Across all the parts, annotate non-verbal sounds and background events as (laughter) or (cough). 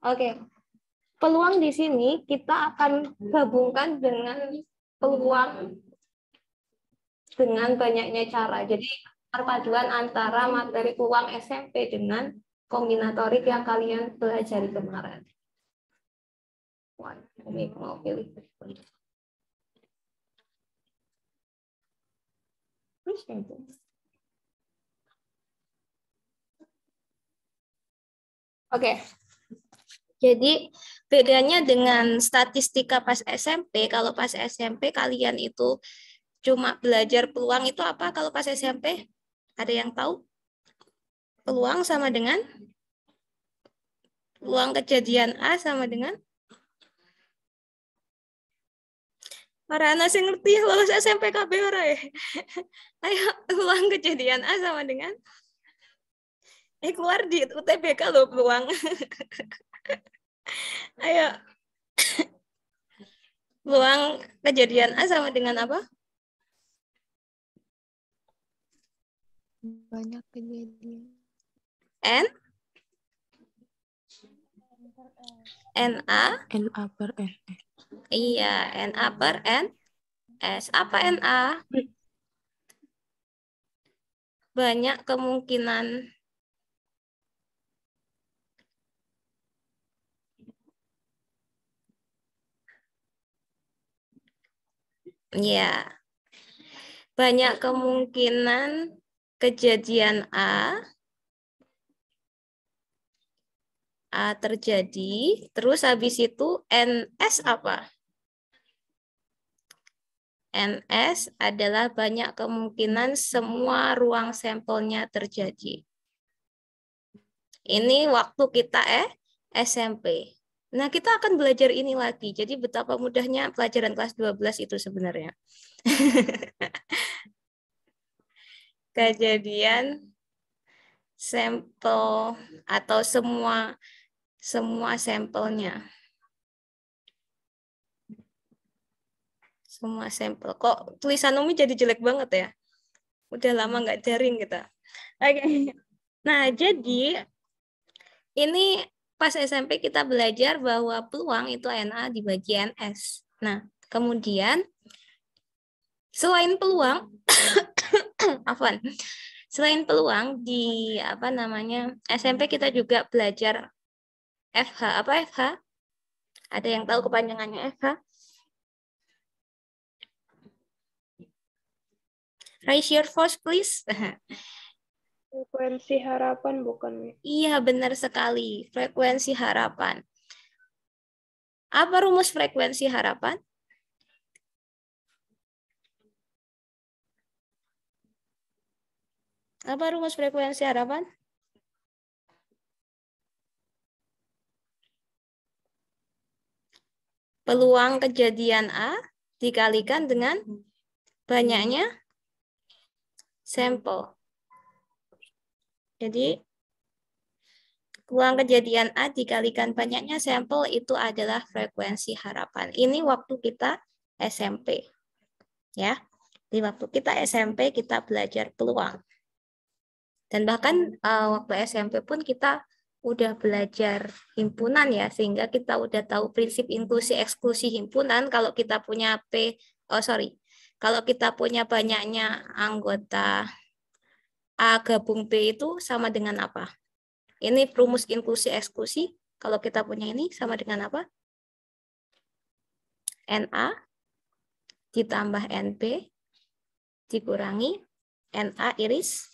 Oke. Peluang di sini kita akan gabungkan dengan peluang dengan banyaknya cara. Jadi perpaduan antara materi peluang SMP dengan kombinatorik yang kalian pelajari kemarin. Gitu. Oke, okay. Jadi bedanya dengan statistika pas SMP, kalau pas SMP kalian itu cuma belajar peluang itu apa? Kalau pas SMP ada yang tahu? Peluang sama dengan peluang kejadian A sama dengan Para anak yang ngerti lulus SMP KB ora ya. (laughs) Ayo peluang kejadian A sama dengan eh keluar di UTBK loh peluang. (laughs) (laughs) Ayo. Buang kejadian A sama dengan apa? Banyak kejadian. N? n a n a per N. Eh. Iya, n a per N. S. Apa n a hmm. Banyak kemungkinan Ya. Banyak kemungkinan kejadian A A terjadi, terus habis itu NS apa? NS adalah banyak kemungkinan semua ruang sampelnya terjadi. Ini waktu kita eh SMP. Nah, kita akan belajar ini lagi. Jadi betapa mudahnya pelajaran kelas 12 itu sebenarnya. (laughs) Kejadian sampel atau semua semua sampelnya. Semua sampel. Kok tulisan Umi jadi jelek banget ya? Udah lama nggak jaring kita. Oke. Okay. Nah, jadi ini pas SMP kita belajar bahwa peluang itu NA dibagi NS. Nah, kemudian selain peluang, (coughs) Afan, selain peluang di apa namanya SMP kita juga belajar FH apa FH? Ada yang tahu kepanjangannya FH? Raise your voice please. (laughs) Frekuensi harapan bukan? Iya, benar sekali. Frekuensi harapan. Apa rumus frekuensi harapan? Apa rumus frekuensi harapan? Peluang kejadian A dikalikan dengan banyaknya sampel. Jadi ruang kejadian A dikalikan banyaknya sampel itu adalah frekuensi harapan. Ini waktu kita SMP. Ya. Di waktu kita SMP kita belajar peluang. Dan bahkan uh, waktu SMP pun kita udah belajar himpunan ya sehingga kita udah tahu prinsip inklusi eksklusi himpunan kalau kita punya P oh sorry kalau kita punya banyaknya anggota A gabung B itu sama dengan apa? Ini rumus inklusi eksklusi. Kalau kita punya ini sama dengan apa? NA ditambah NP dikurangi NA iris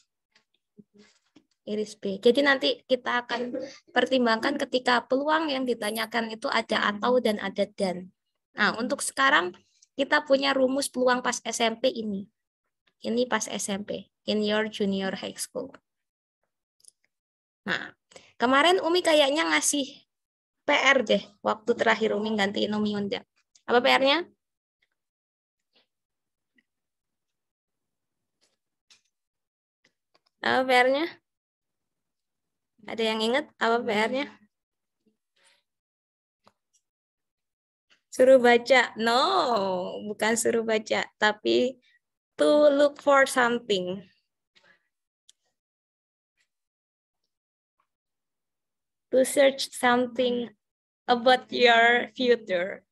iris B. Jadi nanti kita akan pertimbangkan ketika peluang yang ditanyakan itu ada atau dan ada dan. Nah, untuk sekarang kita punya rumus peluang pas SMP ini. Ini pas SMP, in your junior high school. Nah, kemarin Umi kayaknya ngasih PR deh. Waktu terakhir Umi gantiin Umi undang. Apa PR-nya? Apa PR-nya? Ada yang inget? apa PR-nya? Suruh baca. No, bukan suruh baca, tapi to look for something. To search something about your future.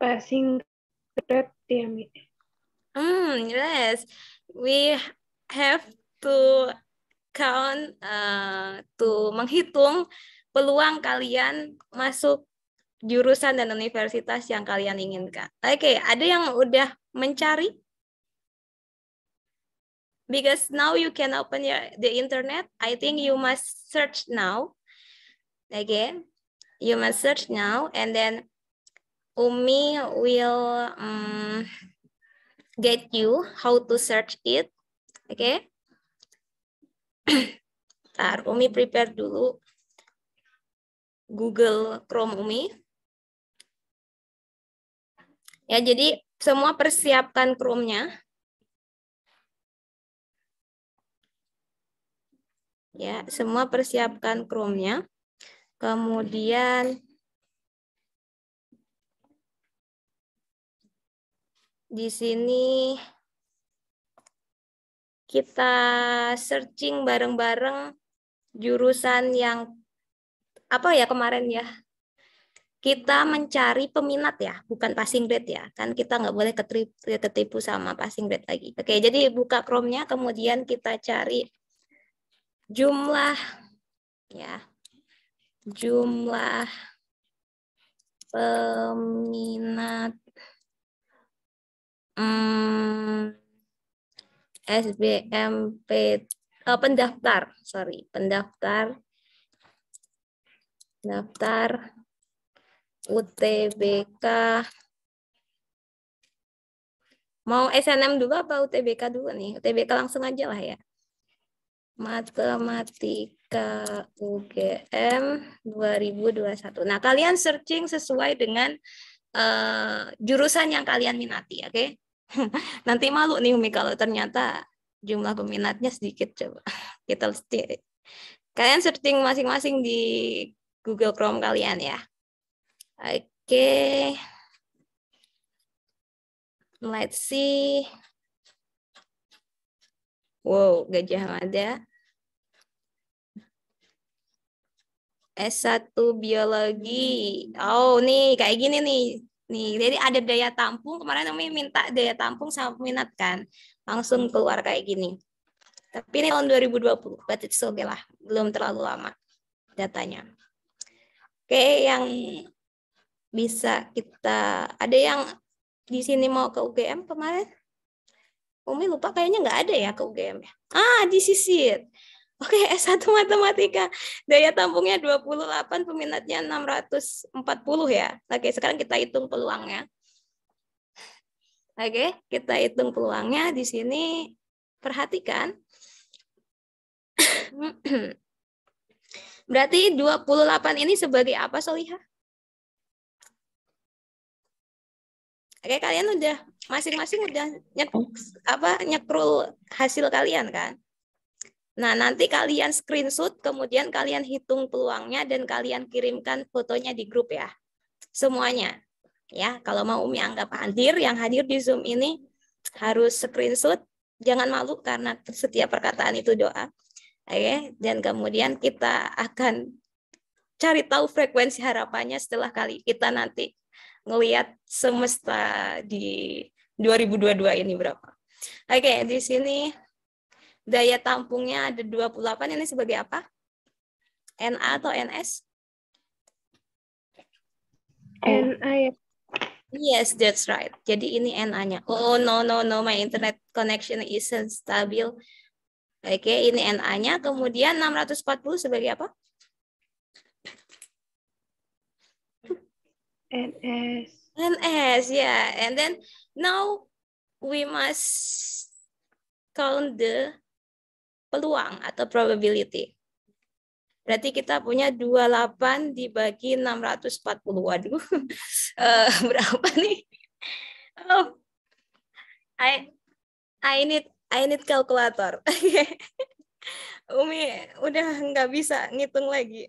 Passing grade, damn Mm, yes, we have to count uh, to menghitung peluang kalian masuk jurusan dan universitas yang kalian inginkan. Oke, okay, ada yang udah mencari? Because now you can open your, the internet, I think you must search now. Again, you must search now and then Umi will um, get you how to search it. Oke. Okay? Ntar, (clears throat) Umi prepare dulu Google Chrome Umi. Ya, jadi semua persiapkan Chrome-nya. Ya, semua persiapkan Chrome-nya. Kemudian di sini kita searching bareng-bareng jurusan yang apa ya kemarin ya kita mencari peminat ya, bukan passing grade ya. Kan kita nggak boleh ketipu, sama passing grade lagi. Oke, jadi buka Chrome-nya, kemudian kita cari jumlah ya jumlah peminat hmm, SBMP oh, eh, pendaftar sorry pendaftar daftar UTBK mau SNM dulu apa UTBK dulu nih? UTBK langsung aja lah ya. Matematika UGM 2021. Nah, kalian searching sesuai dengan uh, jurusan yang kalian minati, oke? Okay? (laughs) Nanti malu nih Umi kalau ternyata jumlah peminatnya sedikit coba. (laughs) Kita kalian searching masing-masing di Google Chrome kalian ya. Okay. Let's see. Wow, Gajah Mada. S1 Biologi. Oh, nih kayak gini nih. Nih, jadi ada daya tampung. Kemarin kami minta daya tampung sama peminat kan. Langsung keluar kayak gini. Tapi ini tahun 2020, berarti okay lah. Belum terlalu lama datanya. Oke, yang bisa kita ada yang di sini mau ke UGM kemarin? Umi lupa kayaknya nggak ada ya ke UGM ya. Ah, di sisi, Oke, S1 (laughs) Matematika. Daya tampungnya 28, peminatnya 640 ya. Oke, sekarang kita hitung peluangnya. Oke, kita hitung peluangnya di sini. Perhatikan. (clears throat) Berarti 28 ini sebagai apa, Solihah? Oke kalian udah masing-masing udah nyet, oh. apa nyekrul hasil kalian kan. Nah, nanti kalian screenshot, kemudian kalian hitung peluangnya dan kalian kirimkan fotonya di grup ya. Semuanya. Ya, kalau mau Umi anggap hadir, yang hadir di Zoom ini harus screenshot, jangan malu karena setiap perkataan itu doa. Oke, dan kemudian kita akan cari tahu frekuensi harapannya setelah kali kita nanti ngelihat semesta di 2022 ini berapa. Oke, okay, di sini daya tampungnya ada 28 ini sebagai apa? NA atau NS? Oh. NA ya. Yes, that's right. Jadi ini NA-nya. Oh, no, no, no, my internet connection isn't stable. Oke, okay, ini NA-nya. Kemudian 640 sebagai apa? NS. NS, yeah. And then now we must count the peluang atau probability. Berarti kita punya 28 dibagi 640. Waduh, uh, (laughs) berapa nih? Oh, I, I need I need calculator. (laughs) Umi udah nggak bisa ngitung lagi.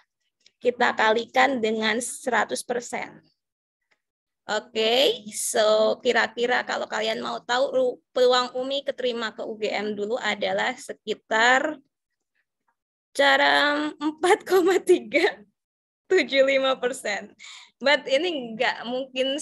kita kalikan dengan 100%. Oke, okay, so kira-kira kalau kalian mau tahu peluang UMI keterima ke UGM dulu adalah sekitar cara 4,375%. But ini nggak mungkin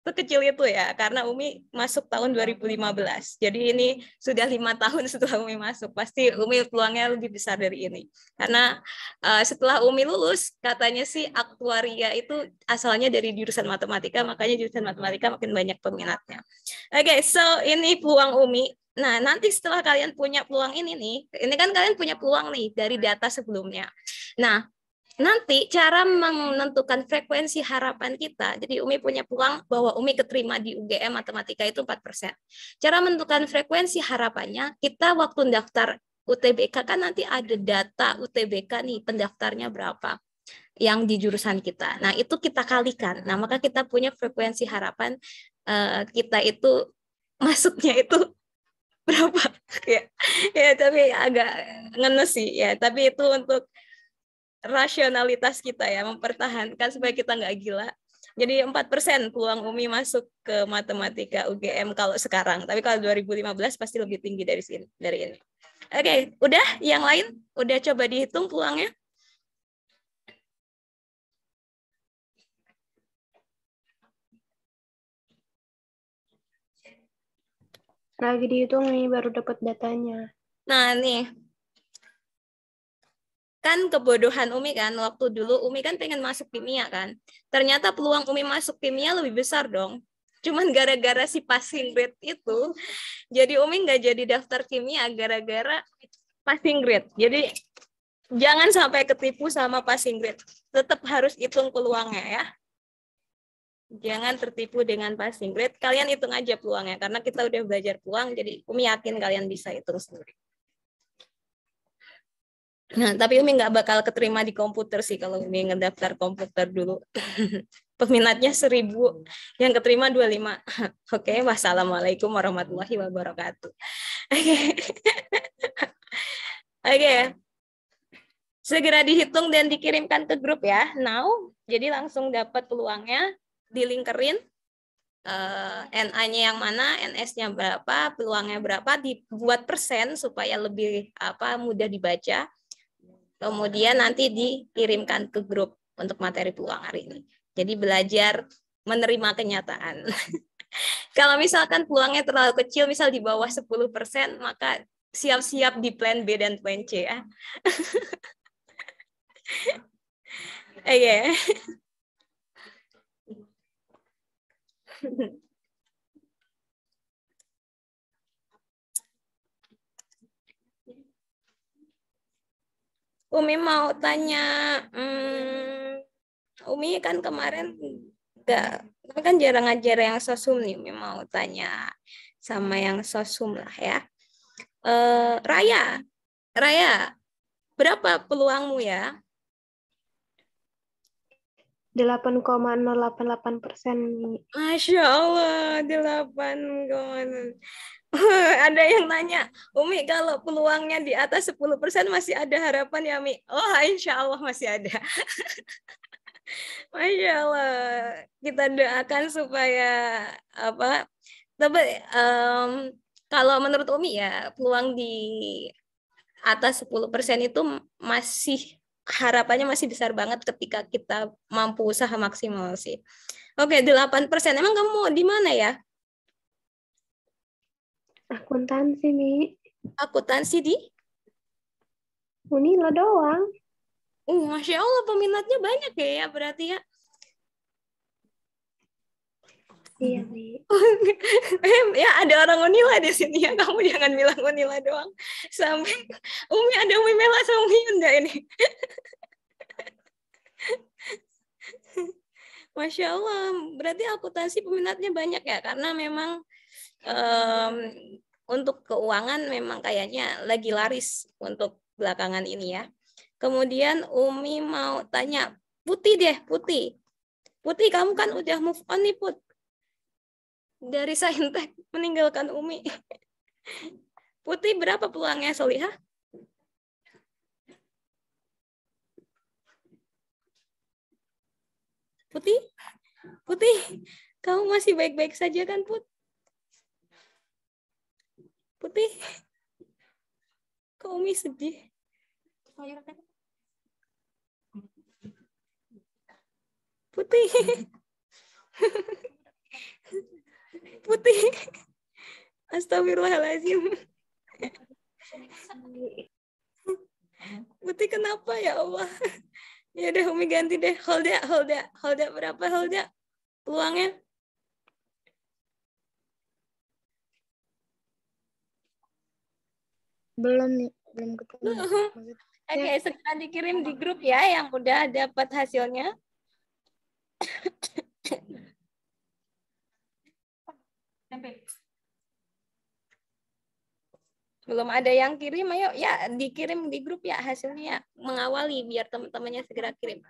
sekecil itu ya karena Umi masuk tahun 2015 iya. jadi ini sudah lima (laughs) tahun setelah Umi masuk pasti Umi peluangnya lebih besar dari ini karena uh, setelah Umi lulus katanya sih aktuaria itu asalnya dari jurusan matematika makanya jurusan matematika makin banyak peminatnya oke okay, so ini peluang Umi nah nanti setelah kalian punya peluang ini nih ini kan kalian punya peluang nih dari iya. data sebelumnya nah nanti cara menentukan frekuensi harapan kita, jadi Umi punya peluang bahwa Umi keterima di UGM Matematika itu 4%. Cara menentukan frekuensi harapannya, kita waktu daftar UTBK kan nanti ada data UTBK nih, pendaftarnya berapa yang di jurusan kita. Nah, itu kita kalikan. Nah, maka kita punya frekuensi harapan uh, kita itu (laughs) masuknya itu berapa (laughs) ya. ya, tapi agak ngenes sih ya, tapi itu untuk rasionalitas kita ya mempertahankan supaya kita nggak gila jadi 4% peluang Umi masuk ke matematika UGM kalau sekarang. Tapi kalau 2015 pasti lebih tinggi dari sini dari ini. Oke, okay, udah yang lain udah coba dihitung peluangnya? Lagi dihitung nih baru dapat datanya. Nah, nih kan kebodohan Umi kan waktu dulu Umi kan pengen masuk kimia kan ternyata peluang Umi masuk kimia lebih besar dong cuman gara-gara si passing grade itu jadi Umi nggak jadi daftar kimia gara-gara passing grade jadi jangan sampai ketipu sama passing grade tetap harus hitung peluangnya ya jangan tertipu dengan passing grade kalian hitung aja peluangnya karena kita udah belajar peluang jadi Umi yakin kalian bisa hitung sendiri Nah, tapi Umi nggak bakal keterima di komputer sih kalau Umi ngedaftar komputer dulu. (laughs) Peminatnya seribu, yang keterima lima. (laughs) Oke, wassalamualaikum warahmatullahi wabarakatuh. (laughs) Oke. Okay. Oke. Okay. Segera dihitung dan dikirimkan ke grup ya. Now, jadi langsung dapat peluangnya dilingkerin uh, eh, NA-nya yang mana, NS-nya berapa, peluangnya berapa, dibuat persen supaya lebih apa mudah dibaca kemudian nanti dikirimkan ke grup untuk materi peluang hari ini. Jadi belajar menerima kenyataan. (laughs) Kalau misalkan peluangnya terlalu kecil, misal di bawah 10%, maka siap-siap di plan B dan plan C ya. (laughs) Oke. Okay. (laughs) Umi mau tanya, um, Umi kan kemarin enggak, Umi kan jarang ngajar yang sosum nih, Umi mau tanya sama yang sosum lah ya. Uh, Raya, Raya, berapa peluangmu ya? 8,088 persen. Masya Allah, 8, (laughs) ada yang nanya, Umi kalau peluangnya di atas 10% masih ada harapan ya Mi? Oh insya Allah masih ada. (laughs) Masya Allah, kita doakan supaya apa? Tapi um, kalau menurut Umi ya peluang di atas 10% itu masih harapannya masih besar banget ketika kita mampu usaha maksimal sih. Oke, 8%. Emang kamu di mana ya? Akuntansi, Mi. Akuntansi di? Unila doang. Uh, Masya Allah, peminatnya banyak ya, ya berarti ya. Iya, Mi. (laughs) ya, ada orang Unila di sini ya. Kamu jangan bilang Unila doang. Sampai Umi ada Umi Mela sama Umi Yunda ini. (laughs) Masya Allah, berarti akuntansi peminatnya banyak ya, karena memang um, untuk keuangan memang kayaknya lagi laris untuk belakangan ini ya. Kemudian Umi mau tanya, Putih deh, Putih. Putih, kamu kan udah move on nih, Put. Dari Saintek meninggalkan Umi. (laughs) Putih berapa peluangnya, Solihah? Putih, Putih, kamu masih baik-baik saja kan, Put? Putih, kok Umi sedih? Putih. (laughs) Putih. Astagfirullahaladzim. Putih kenapa ya Allah? Ya deh, Umi ganti deh. Hold ya, hold ya, ya, hold ya berapa hold ya. Peluangnya? Belum nih, belum ketemu. (laughs) Oke, okay, sekarang dikirim di grup ya yang udah dapat hasilnya. Tempe belum ada yang kirim ayo ya dikirim di grup ya hasilnya ya, mengawali biar teman-temannya segera kirim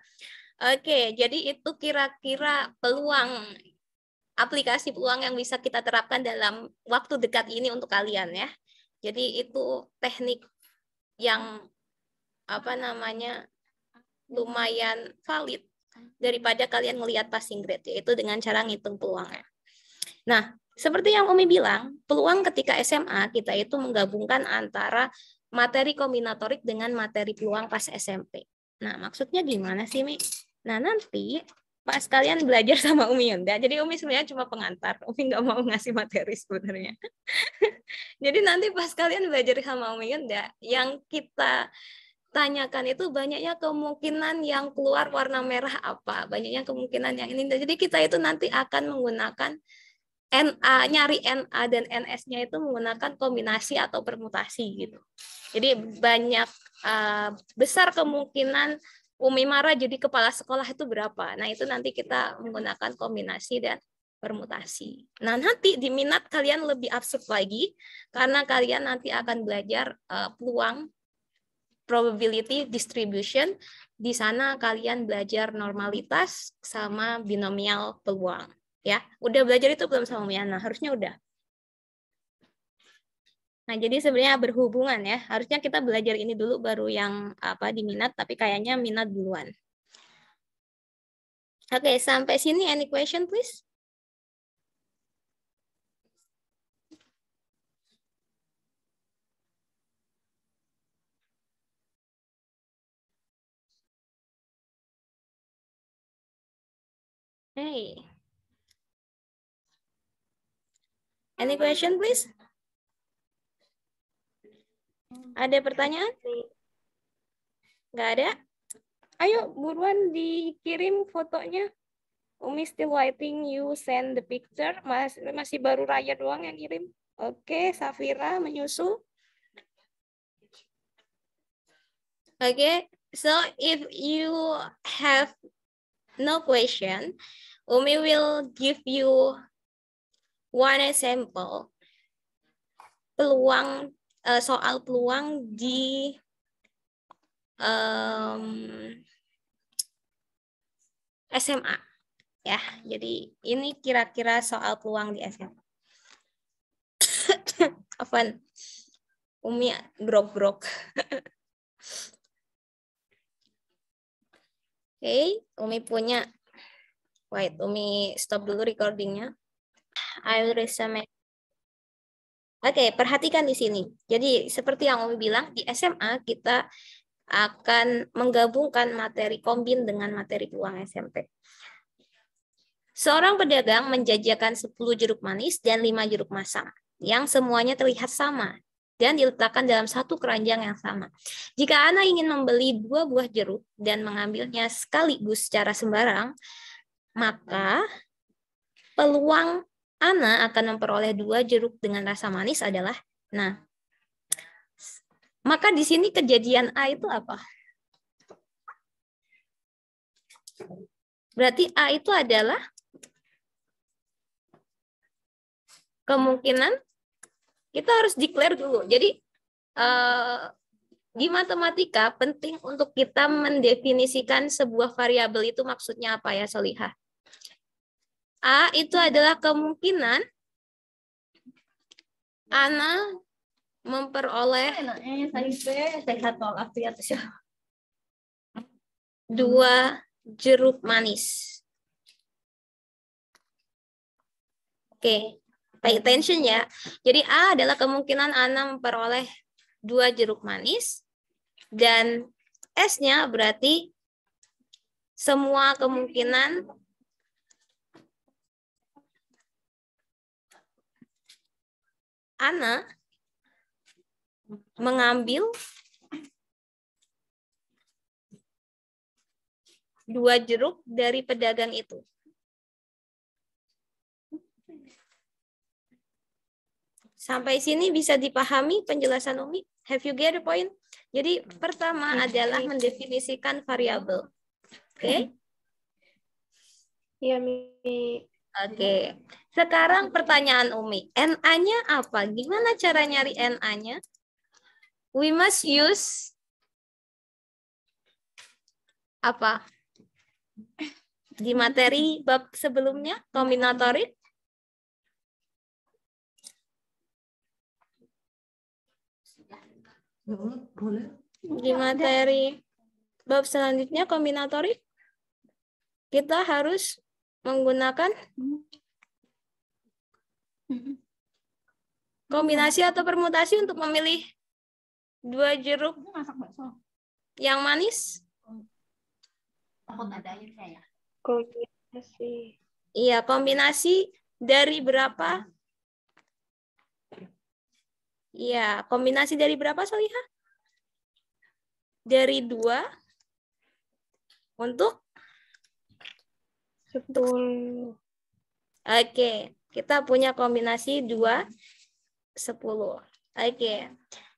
oke jadi itu kira-kira peluang aplikasi peluang yang bisa kita terapkan dalam waktu dekat ini untuk kalian ya jadi itu teknik yang apa namanya lumayan valid daripada kalian melihat passing grade yaitu dengan cara ngitung peluangnya Nah, seperti yang Umi bilang, peluang ketika SMA kita itu menggabungkan antara materi kombinatorik dengan materi peluang pas SMP. Nah, maksudnya gimana sih, Mi? Nah, nanti pas kalian belajar (laughs) sama Umi Yunda, jadi Umi sebenarnya cuma pengantar, Umi nggak mau ngasih materi sebenarnya. (laughs) jadi nanti pas kalian belajar sama Umi Yunda, yang kita tanyakan itu banyaknya kemungkinan yang keluar warna merah apa, banyaknya kemungkinan yang ini. Nah, jadi kita itu nanti akan menggunakan NA nyari NA dan NS-nya itu menggunakan kombinasi atau permutasi gitu. Jadi banyak eh, besar kemungkinan Umi Mara jadi kepala sekolah itu berapa. Nah, itu nanti kita menggunakan kombinasi dan permutasi. Nah, nanti di minat kalian lebih absurd lagi karena kalian nanti akan belajar eh, peluang probability distribution. Di sana kalian belajar normalitas sama binomial peluang ya udah belajar itu belum sama Miana harusnya udah Nah, jadi sebenarnya berhubungan ya. Harusnya kita belajar ini dulu baru yang apa diminat, tapi kayaknya minat duluan. Oke, okay, sampai sini any question please? Hey. Any question, please? Ada pertanyaan? Nggak ada? Ayo, buruan dikirim fotonya. Umi still waiting you send the picture. Mas, masih baru Raya doang yang kirim. Oke, okay, Safira menyusu. Oke, okay, so if you have no question, Umi will give you one example peluang uh, soal peluang di um, SMA ya jadi ini kira-kira soal peluang di SMA (coughs) Afan Umi grok-grok (laughs) Oke, okay, Umi punya. Wait, Umi stop dulu recordingnya. I will resume. Oke, okay, perhatikan di sini. Jadi seperti yang Umi bilang di SMA kita akan menggabungkan materi kombin dengan materi uang SMP. Seorang pedagang menjajakan 10 jeruk manis dan 5 jeruk masam yang semuanya terlihat sama dan diletakkan dalam satu keranjang yang sama. Jika Anda ingin membeli dua buah jeruk dan mengambilnya sekaligus secara sembarang, maka peluang Ana akan memperoleh dua jeruk dengan rasa manis adalah nah. Maka di sini kejadian A itu apa? Berarti A itu adalah kemungkinan kita harus declare dulu. Jadi eh, di matematika penting untuk kita mendefinisikan sebuah variabel itu maksudnya apa ya Solihah. A itu adalah kemungkinan Ana memperoleh ya, dua jeruk manis. Oke, pay attention ya. Jadi A adalah kemungkinan Ana memperoleh dua jeruk manis dan S-nya berarti semua kemungkinan Ana mengambil dua jeruk dari pedagang itu. Sampai sini bisa dipahami penjelasan Umi? Have you get the point? Jadi pertama hmm. adalah mendefinisikan variabel. Oke? Okay? Hmm. Iya, Mi. Oke. Okay. Sekarang pertanyaan Umi, NA-nya apa? Gimana cara nyari NA-nya? We must use apa? Di materi bab sebelumnya, kombinatorik? Di materi bab selanjutnya, kombinatorik? Kita harus menggunakan (laughs) Kombinasi atau permutasi untuk memilih dua jeruk Yang manis? Takut ada airnya ya. Kombinasi. Iya, kombinasi dari berapa? Iya, kombinasi dari berapa Soliha? Dari dua untuk sepuluh. Oke, kita punya kombinasi 2, 10. Oke. Okay.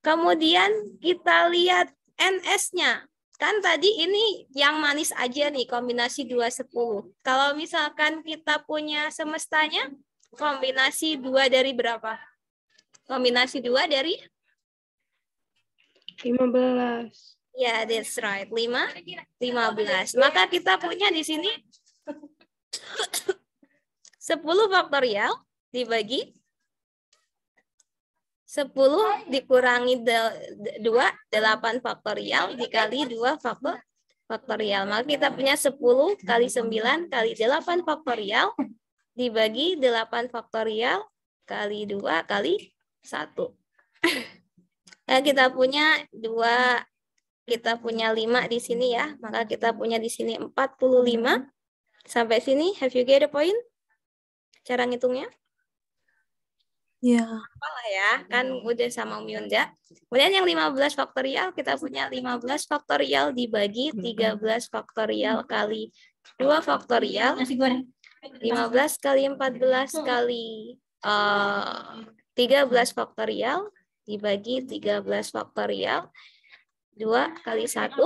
Kemudian kita lihat NS-nya. Kan tadi ini yang manis aja nih, kombinasi 2, 10. Kalau misalkan kita punya semestanya, kombinasi 2 dari berapa? Kombinasi 2 dari? 15. Ya, yeah, that's right. 5, 15. Maka kita punya di sini 10 faktorial ya, dibagi 10 dikurangi 2, 8 faktorial dikali 2 faktor faktorial. Maka kita punya 10 kali 9 kali 8 faktorial dibagi 8 faktorial kali 2 kali 1. Nah, kita punya 2, kita punya 5 di sini ya. Maka kita punya di sini 45. Sampai sini, have you get the point? cara ngitungnya? Ya. Apalah ya, kan udah sama Umi Unda. Kemudian yang 15 faktorial, kita punya 15 faktorial dibagi 13 faktorial kali 2 faktorial. 15 kali 14 kali uh, eh, 13 faktorial dibagi 13 faktorial. 2 kali 1.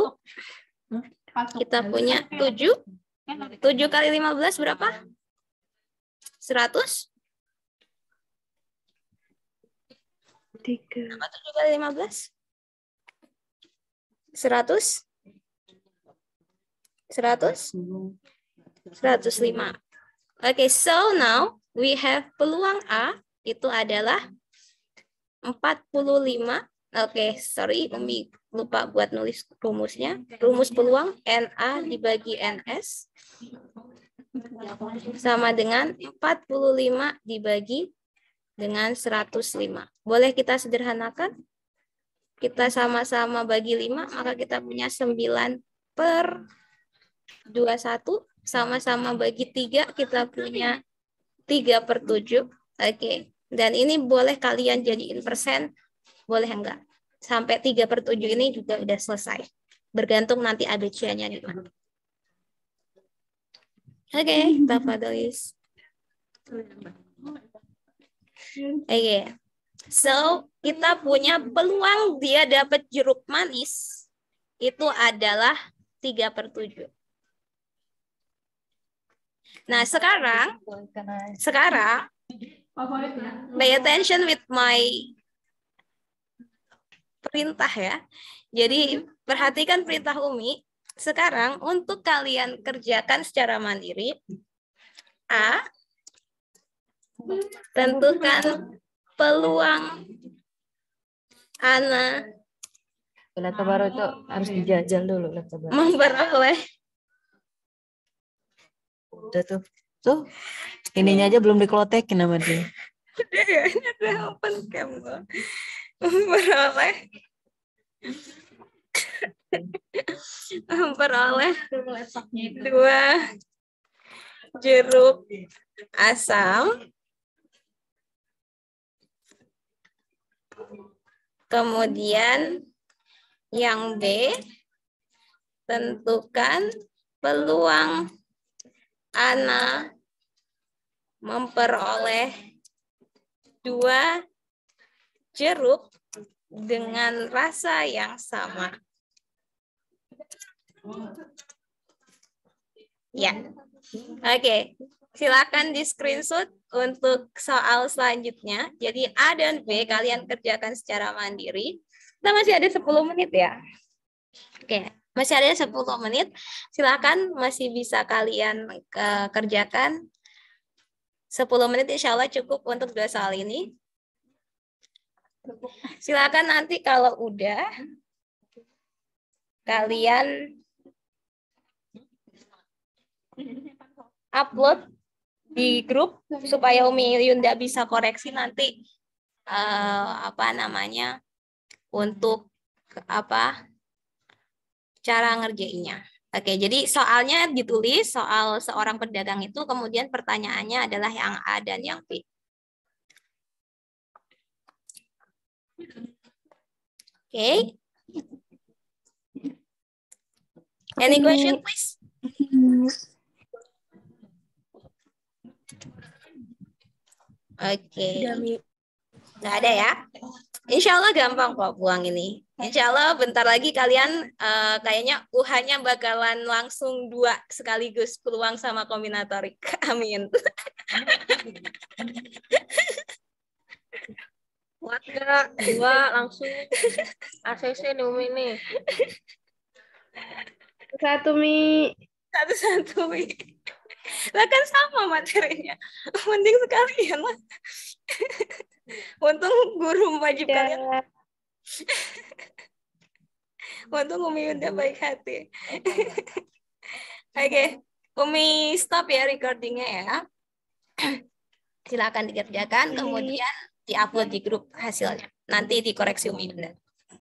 Kita punya 7. 7 kali 15 berapa? 100? 3. Apa 7 kali 15? 100? 100? 105. Oke, Okay, so now we have peluang A itu adalah 45. Oke, okay, sorry, Umi lupa buat nulis rumusnya. Rumus peluang NA dibagi NS sama dengan 45 dibagi dengan 105. Boleh kita sederhanakan? Kita sama-sama bagi 5, maka kita punya 9 per 21. Sama-sama bagi 3, kita punya 3 per 7. Oke, okay. dan ini boleh kalian jadiin persen, boleh enggak? Sampai 3 per 7 ini juga udah selesai. Bergantung nanti ABC-nya di mana. Oke, okay, Dois. Oke. Okay. So, kita punya peluang dia dapat jeruk manis itu adalah 3 per 7. Nah, sekarang sekarang pay attention with my perintah ya. Jadi, perhatikan perintah Umi. Sekarang untuk kalian kerjakan secara mandiri, A, tentukan peluang Ana laptop baru itu harus dijajal dulu laptop baru. Memperoleh. Udah tuh. Tuh. Ininya aja belum dikelotekin sama dia. udah ya, ini udah open cam loh. Memperoleh memperoleh dua jeruk asam kemudian yang B tentukan peluang Ana memperoleh dua jeruk dengan rasa yang sama. Ya, oke. Okay. Silakan di screenshot untuk soal selanjutnya. Jadi A dan B kalian kerjakan secara mandiri. Kita masih ada 10 menit ya. Oke, okay. masih ada 10 menit. Silakan masih bisa kalian eh, kerjakan. 10 menit insya Allah cukup untuk dua soal ini. Silakan nanti kalau udah kalian upload di grup supaya Umi Yunda bisa koreksi nanti uh, apa namanya untuk apa cara ngerjainnya. Oke, jadi soalnya ditulis soal seorang pedagang itu kemudian pertanyaannya adalah yang A dan yang B. Oke. Any question please? Hmm. Oke. Okay. Nggak ada ya? Insya Allah gampang kok buang ini. Insya Allah bentar lagi kalian uh, kayaknya uh bakalan langsung dua sekaligus peluang sama kombinatorik. (laughs) Amin. Warga ya, Dua langsung ACC nih Umi nih. Satu Mi. Satu-satu Mi lah kan sama materinya mending sekalian ya, mas untung guru wajib ya. kalian untung Umi udah baik hati (laughs) oke okay. Umi stop ya recordingnya ya silakan dikerjakan iya. kemudian diupload di grup hasilnya nanti dikoreksi Umi benar